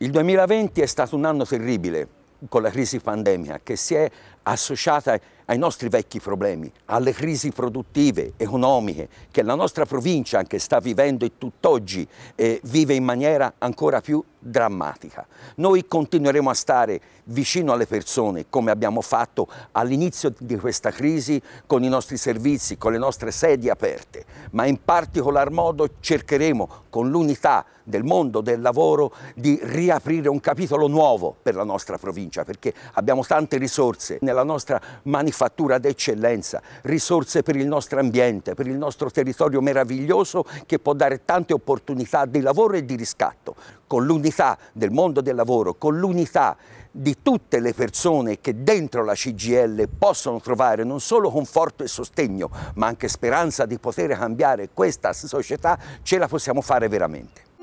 Il 2020 è stato un anno terribile con la crisi pandemica che si è associata ai nostri vecchi problemi, alle crisi produttive, economiche che la nostra provincia anche sta vivendo e tutt'oggi eh, vive in maniera ancora più drammatica. Noi continueremo a stare vicino alle persone come abbiamo fatto all'inizio di questa crisi con i nostri servizi, con le nostre sedie aperte, ma in particolar modo cercheremo con l'unità del mondo del lavoro di riaprire un capitolo nuovo per la nostra provincia perché abbiamo tante risorse nella nostra manifestazione manifattura d'eccellenza, risorse per il nostro ambiente, per il nostro territorio meraviglioso che può dare tante opportunità di lavoro e di riscatto. Con l'unità del mondo del lavoro, con l'unità di tutte le persone che dentro la CGL possono trovare non solo conforto e sostegno, ma anche speranza di poter cambiare questa società, ce la possiamo fare veramente.